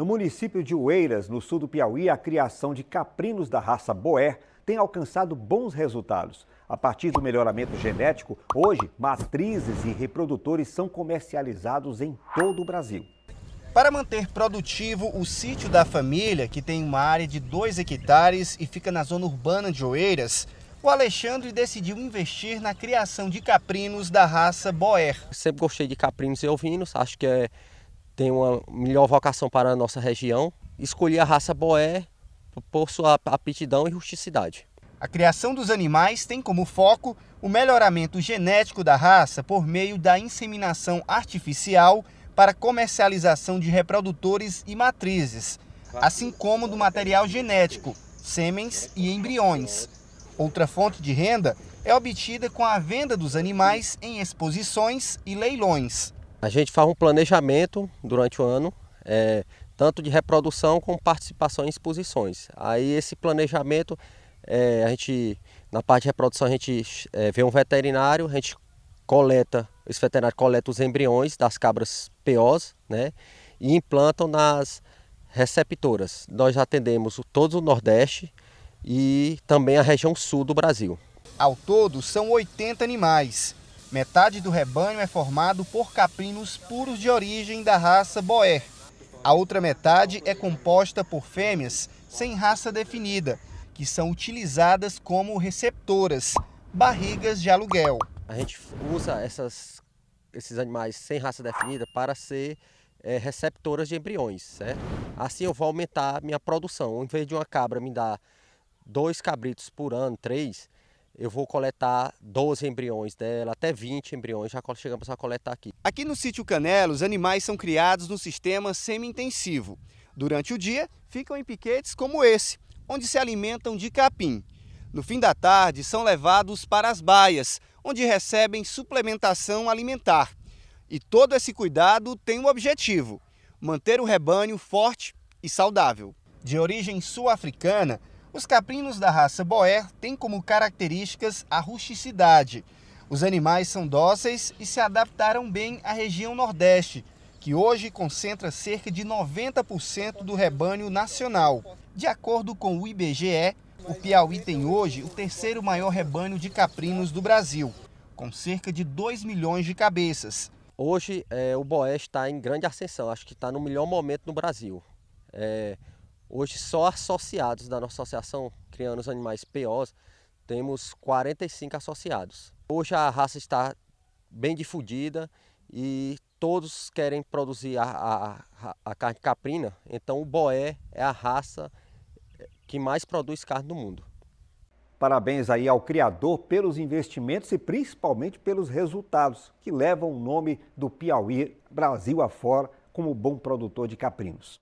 No município de Oeiras, no sul do Piauí, a criação de caprinos da raça Boer tem alcançado bons resultados. A partir do melhoramento genético, hoje, matrizes e reprodutores são comercializados em todo o Brasil. Para manter produtivo o sítio da família, que tem uma área de 2 hectares e fica na zona urbana de Oeiras, o Alexandre decidiu investir na criação de caprinos da raça Boer. Sempre gostei de caprinos e ovinos, acho que é tem uma melhor vocação para a nossa região. Escolhi a raça boé por sua aptidão e rusticidade. A criação dos animais tem como foco o melhoramento genético da raça por meio da inseminação artificial para comercialização de reprodutores e matrizes, assim como do material genético, sêmens e embriões. Outra fonte de renda é obtida com a venda dos animais em exposições e leilões. A gente faz um planejamento durante o ano, é, tanto de reprodução como participação em exposições. Aí esse planejamento, é, a gente, na parte de reprodução, a gente é, vê um veterinário, a gente coleta, esse veterinário coleta os embriões das cabras POs, né? E implantam nas receptoras. Nós atendemos todo o Nordeste e também a região sul do Brasil. Ao todo, são 80 animais Metade do rebanho é formado por caprinos puros de origem da raça Boer. A outra metade é composta por fêmeas sem raça definida, que são utilizadas como receptoras, barrigas de aluguel. A gente usa essas, esses animais sem raça definida para ser é, receptoras de embriões, certo? Assim eu vou aumentar minha produção. Em vez de uma cabra me dar dois cabritos por ano, três, eu vou coletar 12 embriões dela, até 20 embriões, já chegamos a coletar aqui. Aqui no sítio Canelo, os animais são criados no sistema semi-intensivo. Durante o dia, ficam em piquetes como esse, onde se alimentam de capim. No fim da tarde, são levados para as baias, onde recebem suplementação alimentar. E todo esse cuidado tem um objetivo: manter o rebanho forte e saudável. De origem sul-africana, os caprinos da raça Boer têm como características a rusticidade. Os animais são dóceis e se adaptaram bem à região Nordeste, que hoje concentra cerca de 90% do rebanho nacional. De acordo com o IBGE, o Piauí tem hoje o terceiro maior rebanho de caprinos do Brasil, com cerca de 2 milhões de cabeças. Hoje é, o Boé está em grande ascensão, acho que está no melhor momento no Brasil. É, Hoje, só associados da nossa associação Criando os Animais POs, temos 45 associados. Hoje a raça está bem difundida e todos querem produzir a, a, a carne caprina, então o boé é a raça eh, que mais produz carne no mundo. Parabéns aí ao criador pelos investimentos e principalmente pelos resultados que levam o nome do Piauí Brasil afora como bom produtor de caprinos.